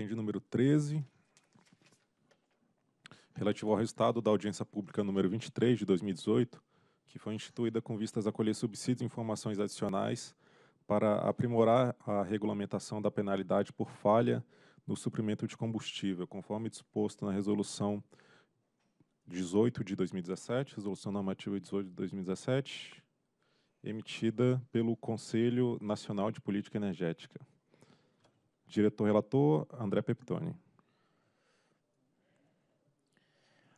item de número 13, relativo ao resultado da audiência pública número 23 de 2018, que foi instituída com vistas a colher subsídios e informações adicionais para aprimorar a regulamentação da penalidade por falha no suprimento de combustível, conforme disposto na resolução 18 de 2017, resolução normativa 18 de 2017, emitida pelo Conselho Nacional de Política Energética. Diretor-relator, André Peptoni.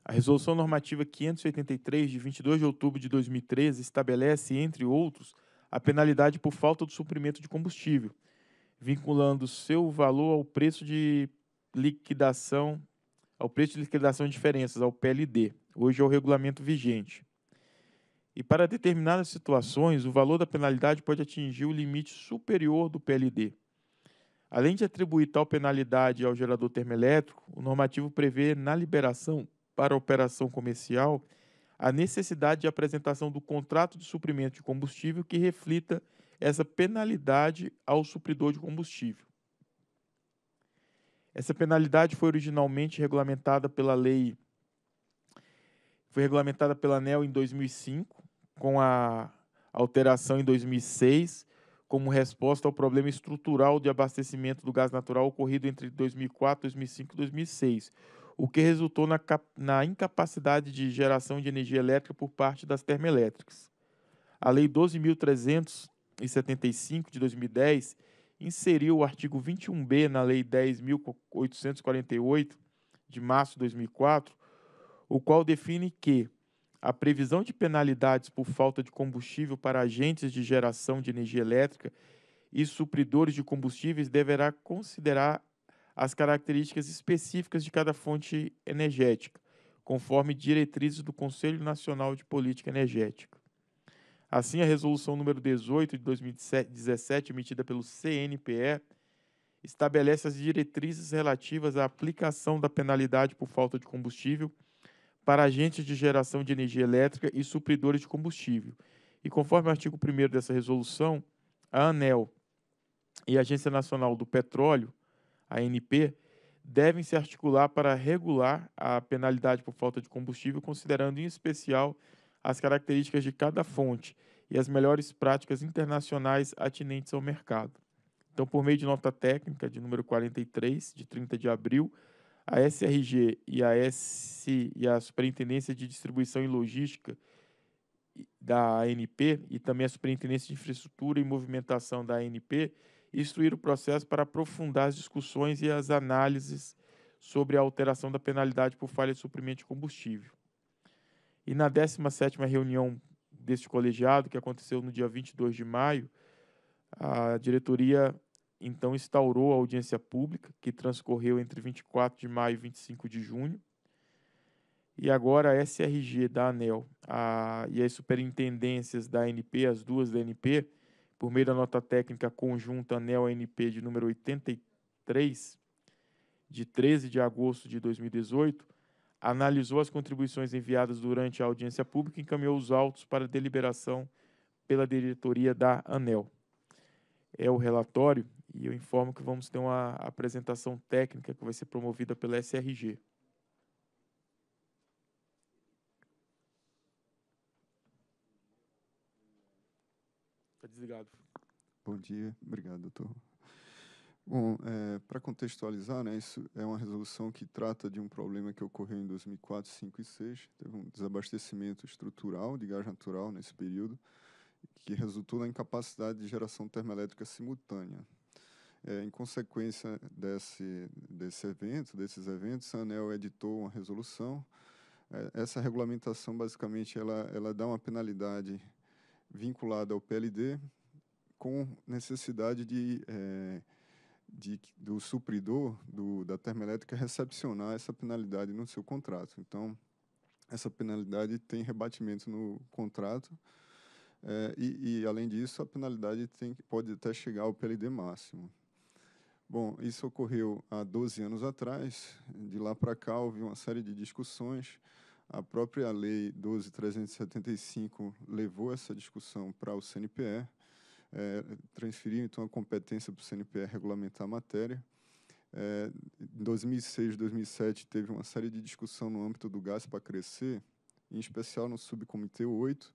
A Resolução Normativa 583, de 22 de outubro de 2013, estabelece, entre outros, a penalidade por falta do suprimento de combustível, vinculando seu valor ao preço de liquidação, ao preço de liquidação de diferenças, ao PLD, hoje é o regulamento vigente. E para determinadas situações, o valor da penalidade pode atingir o limite superior do PLD, Além de atribuir tal penalidade ao gerador termoelétrico, o normativo prevê na liberação para operação comercial a necessidade de apresentação do contrato de suprimento de combustível que reflita essa penalidade ao supridor de combustível. Essa penalidade foi originalmente regulamentada pela lei foi regulamentada pela ANEL em 2005, com a alteração em 2006 como resposta ao problema estrutural de abastecimento do gás natural ocorrido entre 2004, 2005 e 2006, o que resultou na, na, incapacidade de geração de energia elétrica por parte das termoelétricas. A Lei 12.375 de 2010 inseriu o artigo 21b na Lei 10.848 de março de 2004, o qual define que a previsão de penalidades por falta de combustível para agentes de geração de energia elétrica e supridores de combustíveis deverá considerar as características específicas de cada fonte energética, conforme diretrizes do Conselho Nacional de Política Energética. Assim, a resolução número 18 de 2017, emitida pelo CNPE, estabelece as diretrizes relativas à aplicação da penalidade por falta de combustível para agentes de geração de energia elétrica e supridores de combustível. E conforme o artigo 1 dessa resolução, a ANEL e a Agência Nacional do Petróleo, ANP, devem se articular para regular a penalidade por falta de combustível, considerando em especial as características de cada fonte e as melhores práticas internacionais atinentes ao mercado. Então, por meio de nota técnica de número 43, de 30 de abril a SRG e a, S, e a Superintendência de Distribuição e Logística da ANP e também a Superintendência de Infraestrutura e Movimentação da ANP instruir o processo para aprofundar as discussões e as análises sobre a alteração da penalidade por falha de suprimento de combustível. E na 17ª reunião deste colegiado, que aconteceu no dia 22 de maio, a diretoria então instaurou a audiência pública, que transcorreu entre 24 de maio e 25 de junho. E agora a SRG da ANEL a, e as superintendências da ANP, as duas da ANP, por meio da nota técnica conjunta ANEL-ANP de número 83, de 13 de agosto de 2018, analisou as contribuições enviadas durante a audiência pública e encaminhou os autos para deliberação pela diretoria da ANEL. É o relatório e eu informo que vamos ter uma apresentação técnica que vai ser promovida pela SRG. Está desligado. Bom dia, obrigado, doutor. Bom, é, para contextualizar, né, isso é uma resolução que trata de um problema que ocorreu em 2004, 5 e 6. Teve um desabastecimento estrutural de gás natural nesse período, que resultou na incapacidade de geração termoelétrica simultânea. É, em consequência desse, desse evento, desses eventos, a ANEL editou uma resolução. É, essa regulamentação, basicamente, ela, ela dá uma penalidade vinculada ao PLD com necessidade de, é, de do supridor do, da termoelétrica recepcionar essa penalidade no seu contrato. Então, essa penalidade tem rebatimento no contrato, é, e, e, além disso, a penalidade tem, pode até chegar ao PLD máximo. Bom, isso ocorreu há 12 anos atrás. De lá para cá houve uma série de discussões. A própria Lei 12.375 levou essa discussão para o CNPE, é, transferiu então a competência para o CNPE regulamentar a matéria. É, em 2006, 2007, teve uma série de discussão no âmbito do Gás para Crescer, em especial no Subcomitê 8,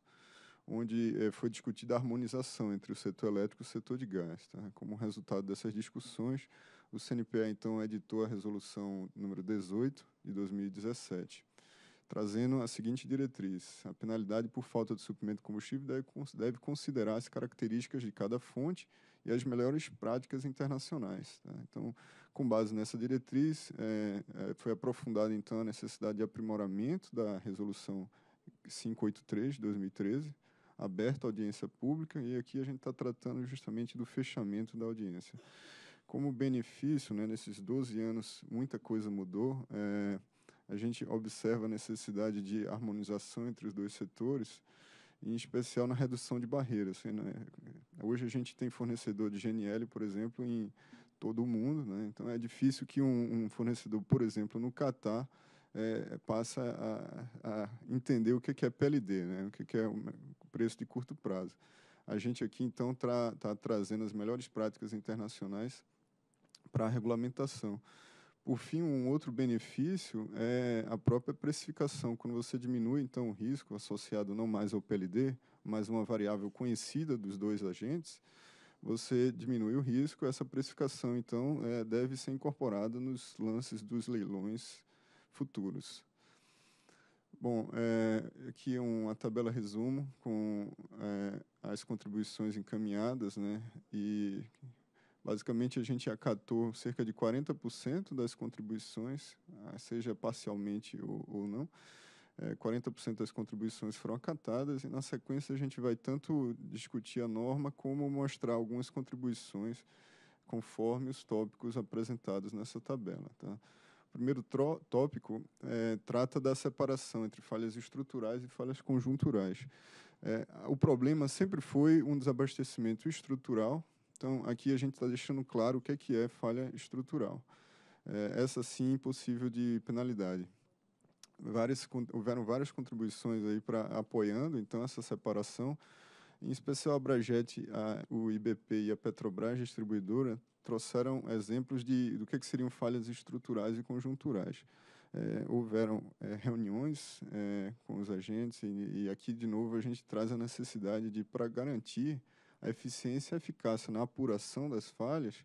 onde é, foi discutida a harmonização entre o setor elétrico e o setor de gás. Tá? Como resultado dessas discussões, o CNPE, então, editou a resolução número 18, de 2017, trazendo a seguinte diretriz. A penalidade por falta de suprimento de combustível deve, deve considerar as características de cada fonte e as melhores práticas internacionais. Tá? Então, com base nessa diretriz, é, é, foi aprofundada, então, a necessidade de aprimoramento da resolução 583 de 2013, aberta à audiência pública, e aqui a gente está tratando justamente do fechamento da audiência. Como benefício, né, nesses 12 anos, muita coisa mudou. É, a gente observa a necessidade de harmonização entre os dois setores, em especial na redução de barreiras. Assim, né? Hoje a gente tem fornecedor de GNL, por exemplo, em todo o mundo, né? então é difícil que um, um fornecedor, por exemplo, no Catar, é, passa a, a, entender o que é PLD, né? o que é o preço de curto prazo. A gente aqui, então, está tra tá trazendo as melhores práticas internacionais para a regulamentação. Por fim, um outro benefício é a própria precificação. Quando você diminui, então, o risco associado não mais ao PLD, mas uma variável conhecida dos dois agentes, você diminui o risco. Essa precificação, então, é, deve ser incorporada nos lances dos leilões futuros. Bom, é, aqui é uma tabela resumo com é, as contribuições encaminhadas, né? E basicamente a gente acatou cerca de 40% das contribuições, ah, seja parcialmente ou, ou não. É, 40% das contribuições foram acatadas e na sequência a gente vai tanto discutir a norma como mostrar algumas contribuições conforme os tópicos apresentados nessa tabela, tá? primeiro tópico é, trata da separação entre falhas estruturais e falhas conjunturais. É, o problema sempre foi um desabastecimento estrutural, então aqui a gente está deixando claro o que é, que é falha estrutural. É, essa sim impossível de penalidade. Várias, houveram várias contribuições aí para apoiando então essa separação, em especial a Bragete, o IBP e a Petrobras distribuidora trouxeram exemplos de, do que, que seriam falhas estruturais e conjunturais. É, houveram é, reuniões é, com os agentes e, e, aqui de novo a gente traz a necessidade de para garantir a eficiência e a eficácia na apuração das falhas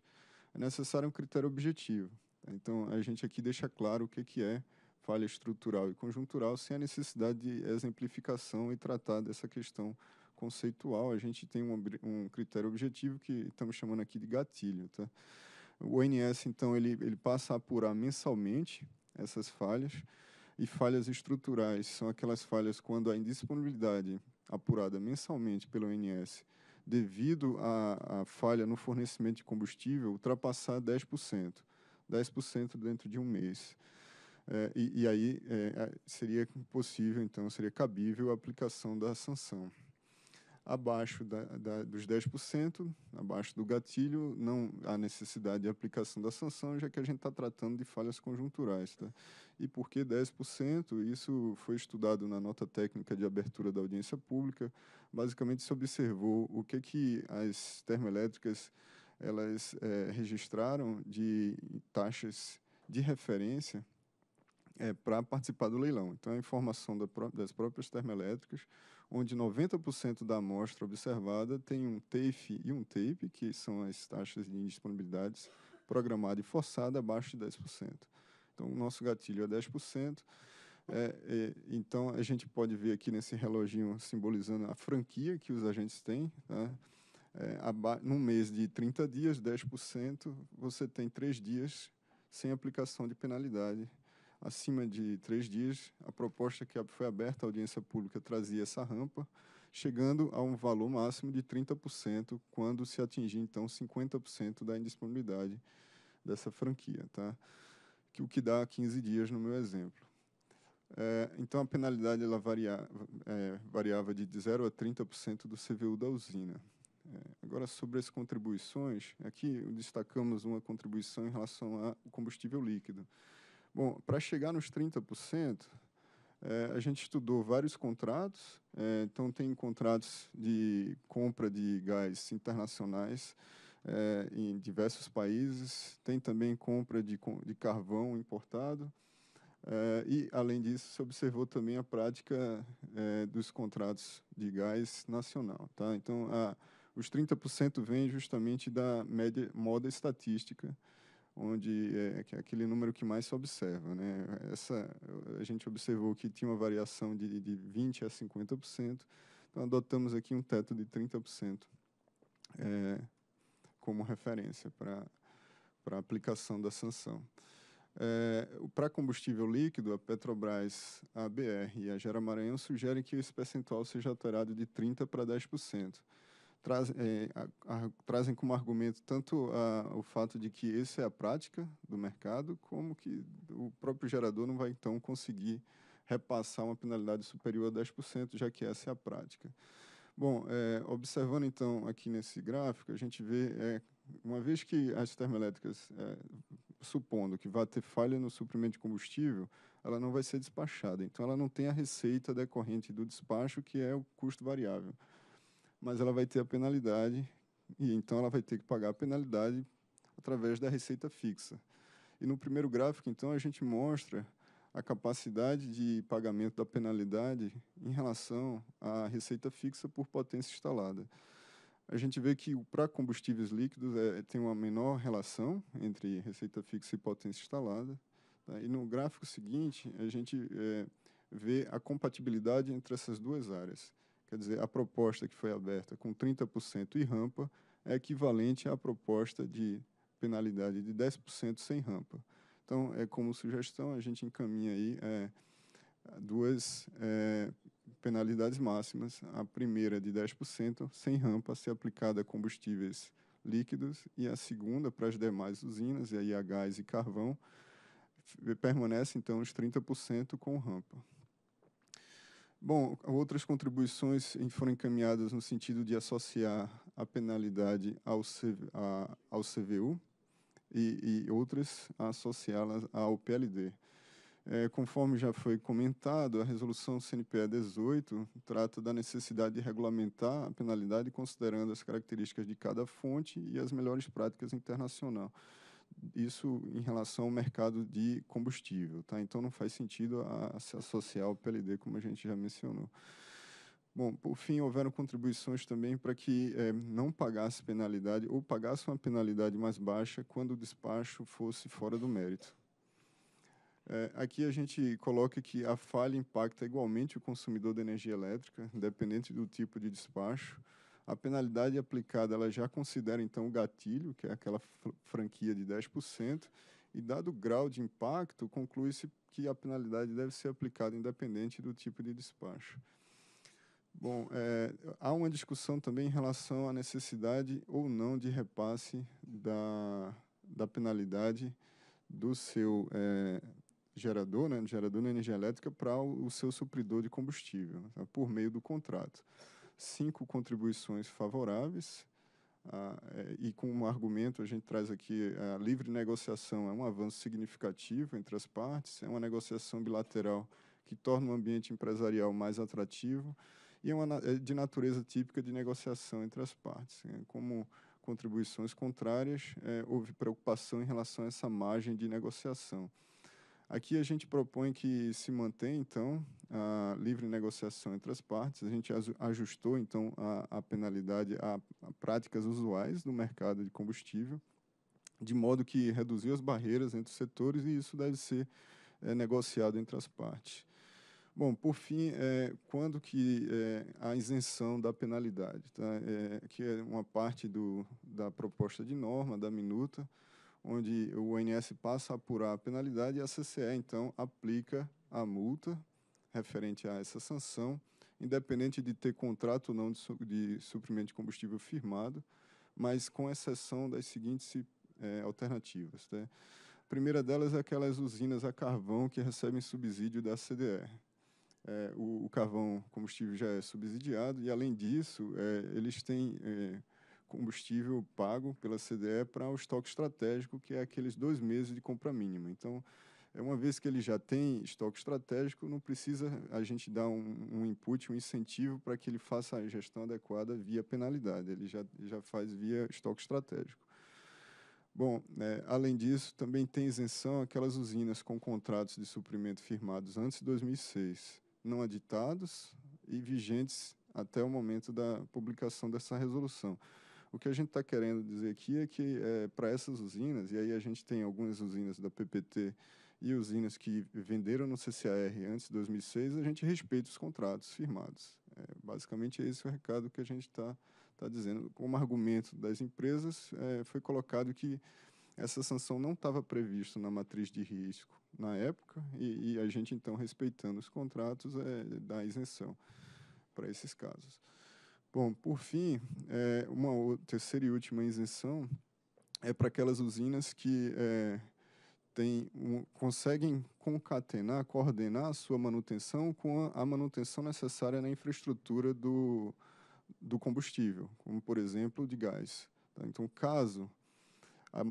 é necessário um critério objetivo. Então a gente aqui deixa claro o que que é falha estrutural e conjuntural sem a necessidade de exemplificação e tratar dessa questão conceitual, a gente tem um, um critério objetivo que estamos chamando aqui de gatilho. Tá? O ONS, então, ele, ele passa a apurar mensalmente essas falhas, e falhas estruturais são aquelas falhas quando a indisponibilidade apurada mensalmente pelo ONS devido à, falha no fornecimento de combustível ultrapassar 10%, 10% dentro de um mês. É, e, e, aí é, é, seria possível, então, seria cabível a aplicação da sanção. Abaixo da, da, dos 10%, abaixo do gatilho, não há necessidade de aplicação da sanção, já que a gente está tratando de falhas conjunturais. Tá? E por que 10%? Isso foi estudado na nota técnica de abertura da audiência pública. Basicamente, se observou o que, que as termoelétricas elas é, registraram de taxas de referência é, eh, para participar do leilão. Então, a informação da pró das próprias termoelétricas, onde 90% da amostra observada tem um TAFE e um TAPE, que são as taxas de indisponibilidades programada e forçada abaixo de 10%. Então, o nosso gatilho é 10%. É, é, então, a gente pode ver aqui nesse reloginho simbolizando a franquia que os agentes têm. Né? É, num mês de 30 dias, 10%, você tem 3 dias sem aplicação de penalidade acima de três dias, a proposta que foi aberta à audiência pública trazia essa rampa, chegando a um valor máximo de 30%, quando se atingir, então, 50% da indisponibilidade dessa franquia, tá? o que dá 15 dias no meu exemplo. É, então, a penalidade ela varia, é, variava de 0% a 30% do CVU da usina. É, agora, sobre as contribuições, aqui destacamos uma contribuição em relação ao combustível líquido. Bom, para chegar nos 30%, é, a gente estudou vários contratos, é, então tem contratos de compra de gás internacionais é, em diversos países, tem também compra de, de carvão importado, é, e, além disso, se observou também a prática é, dos contratos de gás nacional. Tá? Então, a, os 30% vêm justamente da média moda estatística, onde é, é aquele número que mais se observa. Né? Essa, a gente observou que tinha uma variação de, de 20% a 50%, então adotamos aqui um teto de 30% é, como referência para a aplicação da sanção. É, para combustível líquido, a Petrobras, a ABR e a Gera Maranhão sugerem que esse percentual seja alterado de 30% para 10% trazem, é, a, a, trazem como argumento tanto a, o fato de que essa é a prática do mercado, como que o próprio gerador não vai então conseguir repassar uma penalidade superior a 10%, já que essa é a prática. Bom, é, observando então aqui nesse gráfico, a gente vê, é, uma vez que as termoelétricas, é, supondo que vá ter falha no suprimento de combustível, ela não vai ser despachada. Então, ela não tem a receita decorrente do despacho, que é o custo variável mas ela vai ter a penalidade, e então ela vai ter que pagar a penalidade através da receita fixa. E no primeiro gráfico, então, a gente mostra a capacidade de pagamento da penalidade em relação à receita fixa por potência instalada. A gente vê que para combustíveis líquidos é, tem uma menor relação entre receita fixa e potência instalada. Tá? E no gráfico seguinte, a gente é, vê a compatibilidade entre essas duas áreas. Quer dizer, a proposta que foi aberta com 30% e rampa é equivalente à proposta de penalidade de 10% sem rampa. Então, é como sugestão, a gente encaminha aí é, duas é, penalidades máximas. A primeira de 10% sem rampa ser aplicada a combustíveis líquidos e a segunda para as demais usinas, e aí a gás e carvão, permanece então os 30% com rampa. Bom, outras contribuições foram encaminhadas no sentido de associar a penalidade ao, CV, a, ao CVU e, e outras associá-las ao PLD. É, conforme já foi comentado, a resolução CNPE 18 trata da necessidade de regulamentar a penalidade considerando as características de cada fonte e as melhores práticas internacionais isso em relação ao mercado de combustível, tá? Então não faz sentido a, a se associar ao PLD, como a gente já mencionou. Bom, por fim, houveram contribuições também para que eh, não pagasse penalidade ou pagasse uma penalidade mais baixa quando o despacho fosse fora do mérito. Eh, aqui a gente coloca que a falha impacta igualmente o consumidor de energia elétrica, independente do tipo de despacho, a penalidade aplicada ela já considera então o gatilho, que é aquela franquia de 10%, e dado o grau de impacto, conclui-se que a penalidade deve ser aplicada independente do tipo de despacho. Bom, é, há uma discussão também em relação à necessidade ou não de repasse da, da penalidade do seu é, gerador, né, gerador de energia elétrica, para o, o seu supridor de combustível, tá, por meio do contrato cinco contribuições favoráveis, ah, é, e com um argumento, a gente traz aqui a livre negociação, é um avanço significativo entre as partes, é uma negociação bilateral que torna o ambiente empresarial mais atrativo e é uma, é de natureza típica de negociação entre as partes. Né? Como contribuições contrárias, é, houve preocupação em relação a essa margem de negociação. Aqui a gente propõe que se mantenha, então, a livre negociação entre as partes. A gente ajustou, então, a, a penalidade a, a, práticas usuais do mercado de combustível, de modo que reduziu as barreiras entre os setores e isso deve ser é, negociado entre as partes. Bom, por fim, é, quando que é, a isenção da penalidade, tá? que é uma parte do, da proposta de norma, da minuta, onde o ONS passa a apurar a penalidade e a CCE, então, aplica a multa referente a essa sanção, independente de ter contrato ou não de, su de suprimento de combustível firmado, mas com exceção das seguintes é, alternativas. Né? A primeira delas é aquelas usinas a carvão que recebem subsídio da CDR. É, o, o, carvão combustível já é subsidiado e, além disso, é, eles têm é, combustível pago pela CDE para o estoque estratégico, que é aqueles dois meses de compra mínima. Então, é uma vez que ele já tem estoque estratégico, não precisa a gente dar um, um input, um incentivo para que ele faça a gestão adequada via penalidade, ele já, já faz via estoque estratégico. Bom, é, além disso, também tem isenção aquelas usinas com contratos de suprimento firmados antes de 2006, não aditados e vigentes até o momento da publicação dessa resolução. O que a gente está querendo dizer aqui é que é, para essas usinas, e aí a gente tem algumas usinas da PPT e usinas que venderam no CCAR antes de 2006, a gente respeita os contratos firmados. É, basicamente, é esse é o recado que a gente está tá dizendo. Como argumento das empresas, é, foi colocado que essa sanção não estava prevista na matriz de risco na época, e, e a gente, então, respeitando os contratos, é, dá isenção para esses casos. Bom, por fim, é, uma outra, terceira e última isenção é para aquelas usinas que é, tem, um, conseguem concatenar, coordenar a sua manutenção com a, a manutenção necessária na infraestrutura do, do combustível, como, por exemplo, de gás. Tá? Então, caso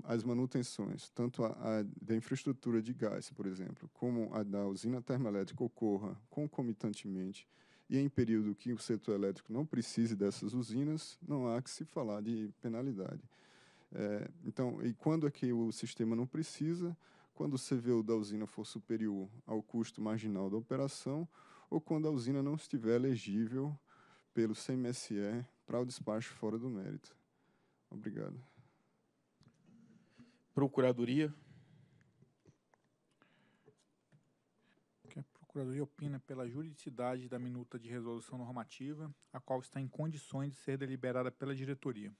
as manutenções, tanto a, a, da infraestrutura de gás, por exemplo, como a da usina termoelétrica ocorra concomitantemente e em período que o setor elétrico não precise dessas usinas, não há que se falar de penalidade. É, então, e quando é que o sistema não precisa? Quando o CVU da usina for superior ao custo marginal da operação ou quando a usina não estiver elegível pelo CMSE para o despacho fora do mérito. Obrigado. Procuradoria. Procuradoria opina pela juridicidade da minuta de resolução normativa, a qual está em condições de ser deliberada pela diretoria.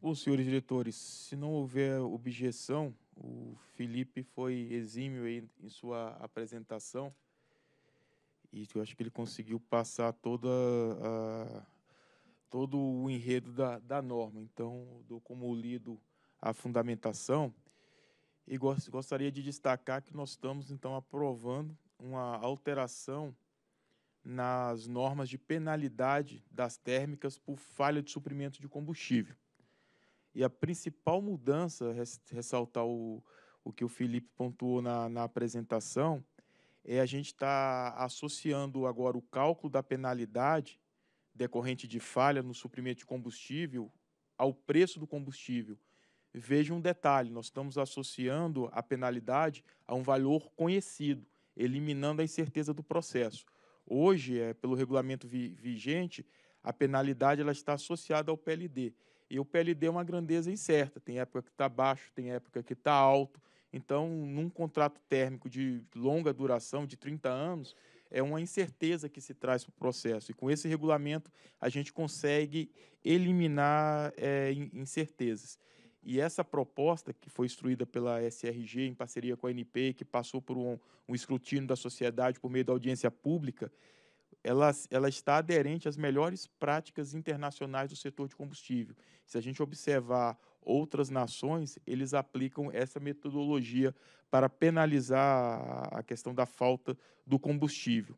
Os senhores diretores, se não houver objeção, o Felipe foi exímio em sua apresentação e eu acho que ele conseguiu passar toda a, todo o enredo da, da norma. Então, dou como lido a fundamentação e gostaria de destacar que nós estamos, então, aprovando uma alteração nas normas de penalidade das térmicas por falha de suprimento de combustível. E a principal mudança, ressaltar o, o que o Felipe pontuou na, na apresentação, é a gente está associando agora o cálculo da penalidade decorrente de falha no suprimento de combustível ao preço do combustível, Veja um detalhe: nós estamos associando a penalidade a um valor conhecido, eliminando a incerteza do processo. Hoje, é, pelo regulamento vi vigente, a penalidade ela está associada ao PLD. E o PLD é uma grandeza incerta. Tem época que está baixo, tem época que está alto. Então, num contrato térmico de longa duração, de 30 anos, é uma incerteza que se traz para o processo. E com esse regulamento, a gente consegue eliminar é, incertezas. E essa proposta, que foi instruída pela SRG em parceria com a NP, que passou por um, um escrutínio da sociedade por meio da audiência pública, ela, ela está aderente às melhores práticas internacionais do setor de combustível. Se a gente observar outras nações, eles aplicam essa metodologia para penalizar a questão da falta do combustível.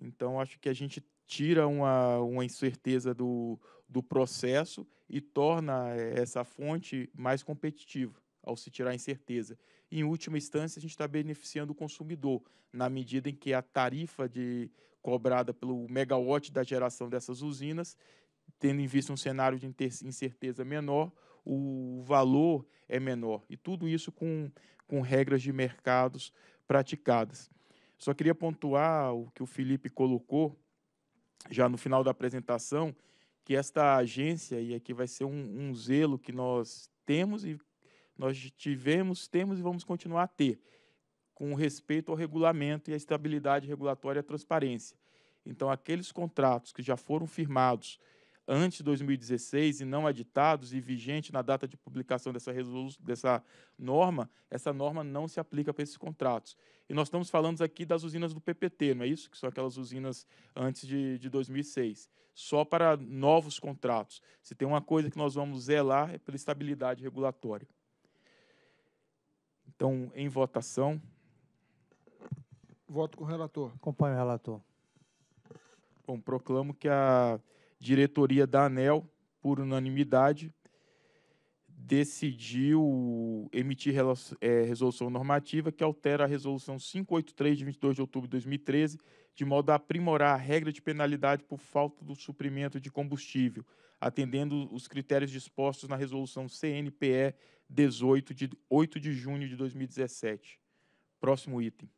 Então, acho que a gente tira uma, uma incerteza do, do processo e torna eh, essa fonte mais competitiva ao se tirar a incerteza. Em última instância, a gente está beneficiando o consumidor, na medida em que a tarifa de, cobrada pelo megawatt da geração dessas usinas, tendo em vista um cenário de incerteza menor, o valor é menor. E tudo isso com, com regras de mercados praticadas. Só queria pontuar o que o Felipe colocou já no final da apresentação, que esta agência, e aqui vai ser um, um zelo que nós temos e nós tivemos, temos e vamos continuar a ter, com respeito ao regulamento e à estabilidade regulatória e à transparência. Então, aqueles contratos que já foram firmados antes de 2016 e não editados e vigente na data de publicação dessa, dessa norma, essa norma não se aplica para esses contratos. E nós estamos falando aqui das usinas do PPT, não é isso? Que são aquelas usinas antes de, de 2006. Só para novos contratos. Se tem uma coisa que nós vamos zelar é pela estabilidade regulatória. Então, em votação. Voto com o relator. Acompanho o relator. Bom, proclamo que a diretoria da ANEL, por unanimidade, decidiu emitir é, resolução normativa que altera a resolução 583 de 22 de outubro de 2013, de modo a aprimorar a regra de penalidade por falta do suprimento de combustível, atendendo os critérios dispostos na resolução CNPE 18 de 8 de junho de 2017. Próximo item.